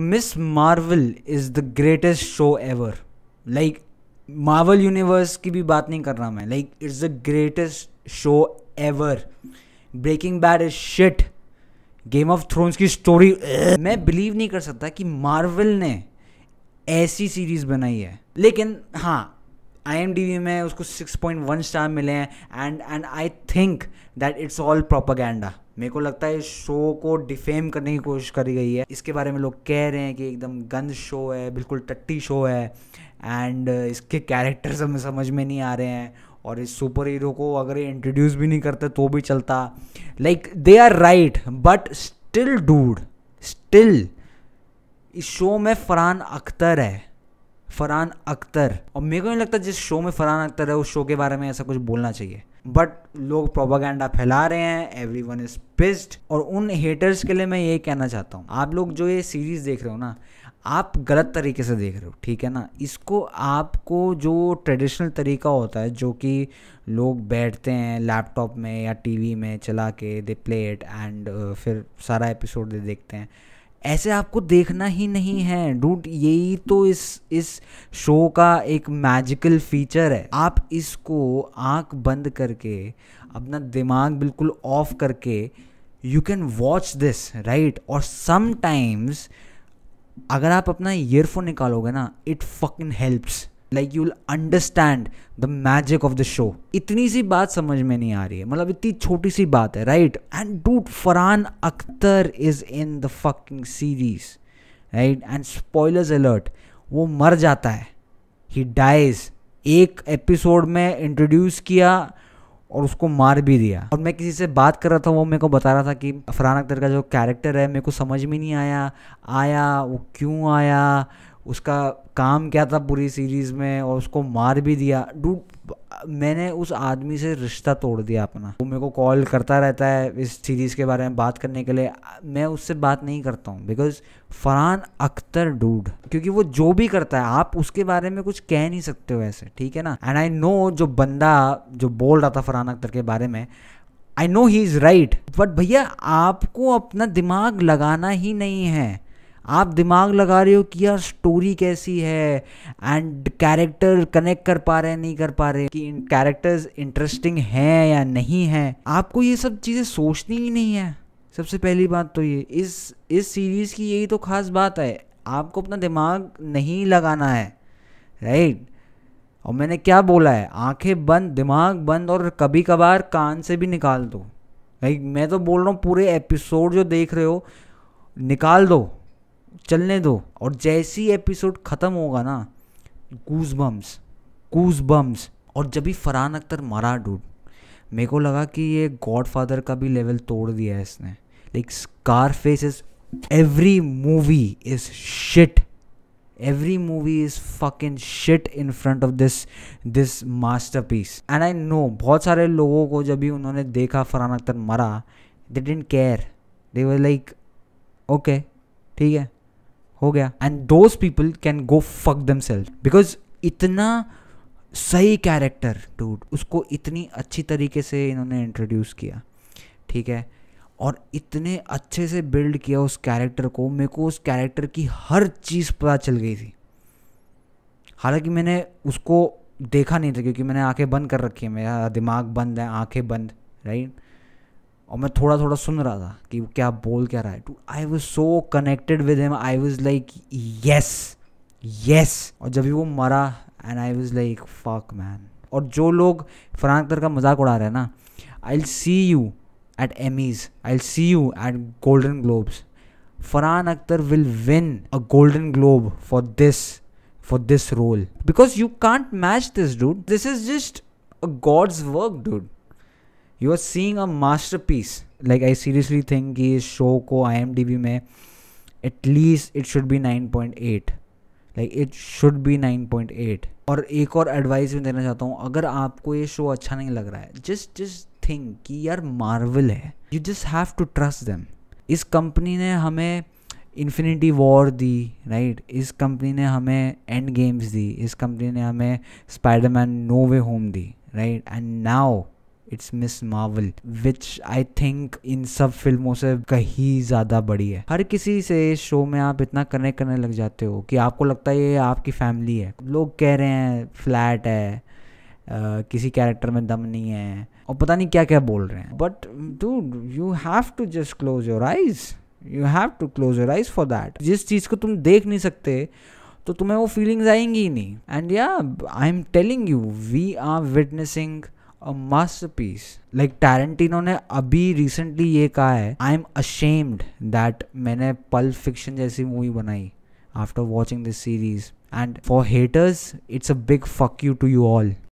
miss Marvel is the greatest show ever like Marvel universe की भी बात नहीं कर रहा मैं like it's the greatest show ever Breaking Bad is shit Game of Thrones की स्टोरी मैं बिलीव नहीं कर सकता कि मार्वल ने ऐसी सीरीज बनाई है लेकिन हाँ आई में उसको 6.1 स्टार मिले हैं and and I think that it's all propaganda मेरे को लगता है इस शो को डिफेम करने की कोशिश करी गई है इसके बारे में लोग कह रहे हैं कि एकदम गंद शो है बिल्कुल टट्टी शो है एंड uh, इसके कैरेक्टर्स हमें समझ में नहीं आ रहे हैं और इस सुपर हीरो को अगर ये इंट्रोड्यूस भी नहीं करते तो भी चलता like they are right but still dude still इस शो में फरहान अख्तर है फरहान अख्तर और मेरे को नहीं लगता जिस शो में फरहान अख्तर है उस शो के बारे में ऐसा कुछ बोलना चाहिए बट लोग प्रोपागेंडा फैला रहे हैं एवरी वन इज पिस्ड और उन हेटर्स के लिए मैं ये कहना चाहता हूँ आप लोग जो ये सीरीज़ देख रहे हो ना आप गलत तरीके से देख रहे हो ठीक है ना इसको आपको जो ट्रेडिशनल तरीका होता है जो कि लोग बैठते हैं लैपटॉप में या टीवी में चला के दे प्ले इट एंड फिर सारा एपिसोड दे देखते हैं ऐसे आपको देखना ही नहीं है डूट यही तो इस इस शो का एक मैजिकल फीचर है आप इसको आंख बंद करके अपना दिमाग बिल्कुल ऑफ करके you can watch this right और समटाइम्स अगर आप अपना ईयरफोन निकालोगे ना it fucking helps like you will understand the magic of the show इतनी सी बात समझ में नहीं आ रही है मतलब इतनी छोटी सी बात है right and dude Farhan Akhtar is in the fucking series right and spoilers alert वो मर जाता है ही डाइज एक एपिसोड में इंट्रोड्यूस किया और उसको मार भी दिया और मैं किसी से बात कर रहा था वो मेरे को बता रहा था कि फरहान अख्तर का जो कैरेक्टर है मेरे को समझ में नहीं आया आया वो क्यों आया उसका काम क्या था पूरी सीरीज़ में और उसको मार भी दिया डूड मैंने उस आदमी से रिश्ता तोड़ दिया अपना वो मेरे को कॉल करता रहता है इस सीरीज़ के बारे में बात करने के लिए मैं उससे बात नहीं करता हूँ बिकॉज फरहान अख्तर डूड क्योंकि वो जो भी करता है आप उसके बारे में कुछ कह नहीं सकते हो ऐसे ठीक है ना एंड आई नो जो बंदा जो बोल रहा था फरहान अख्तर के बारे में I know he is right but भैया आपको अपना दिमाग लगाना ही नहीं है आप दिमाग लगा रहे हो कि यार स्टोरी कैसी है एंड कैरेक्टर कनेक्ट कर पा रहे नहीं कर पा रहे कि कैरेक्टर्स इंटरेस्टिंग हैं या नहीं हैं आपको ये सब चीज़ें सोचनी ही नहीं है सबसे पहली बात तो ये इस इस सीरीज़ की यही तो ख़ास बात है आपको अपना दिमाग नहीं लगाना है राइट और मैंने क्या बोला है आंखें बंद दिमाग बंद और कभी कभार कान से भी निकाल दो भाई मैं तो बोल रहा हूँ पूरे एपिसोड जो देख रहे हो निकाल दो चलने दो और जैसी एपिसोड ख़त्म होगा ना गूज बम्स गूज बम्स और जब भी फरहान अख्तर मरा डूड मेरे को लगा कि ये गॉड फादर का भी लेवल तोड़ दिया है इसने like Scarface is every movie is shit is fucking shit in front of this this masterpiece and I know बहुत सारे लोगों को जब भी उन्होंने देखा फरहान अख्तर मरा they don't care they were like okay ठीक है हो गया and those people can go fuck them because इतना सही कैरेक्टर टू उसको इतनी अच्छी तरीके से इन्होंने इंट्रोड्यूस किया ठीक है और इतने अच्छे से बिल्ड किया उस कैरेक्टर को मेरे को उस कैरेक्टर की हर चीज़ पता चल गई थी हालांकि मैंने उसको देखा नहीं था क्योंकि मैंने आंखें बंद कर रखी है मेरा दिमाग बंद है आंखें बंद राइट और मैं थोड़ा थोड़ा सुन रहा था कि वो क्या बोल क्या रहा है too I was so connected with him I was like yes yes और जब भी वो मरा and I was like fuck man और जो लोग फरहान अख्तर का मजाक उड़ा रहे हैं ना I see you at Emmys I see you at Golden Globes Farhan Akhtar will win a Golden Globe for this for this role because you can't match this dude this is just a God's work dude you are seeing a masterpiece like I seriously think कि इस show को I M में at least it should be nine point eight like it should be nine point eight और एक और advice भी देना चाहता हूँ अगर आपको ये शो अच्छा नहीं लग रहा है जस्ट जस्ट थिंक कि यार मार्वल है you just have to trust them इस कंपनी ने हमें इन्फिनिटी वॉर दी राइट इस कंपनी ने हमें एंड गेम्स दी इस कंपनी ने हमें स्पाइडरमैन नो वे होम दी right and now it's Miss Marvel which I think इन सब फिल्मों से कहीं ज़्यादा बड़ी है हर किसी से शो में आप इतना कनेक्ट करने लग जाते हो कि आपको लगता है ये आपकी फैमिली है लोग कह रहे हैं फ्लैट है Uh, किसी कैरेक्टर में दम नहीं है और पता नहीं क्या क्या बोल रहे हैं but do you have to just close your eyes you have to close your eyes for that जिस चीज़ को तुम देख नहीं सकते तो तुम्हें वो फीलिंग्स आएंगी ही नहीं and yeah I am telling you we are witnessing masterpiece like Tarantino ने अभी रिसेंटली ये कहा है आई एम अशेम्ड दैट मैंने पल फिक्शन जैसी मूवी बनाई after watching this series and for haters it's a big fuck you to you all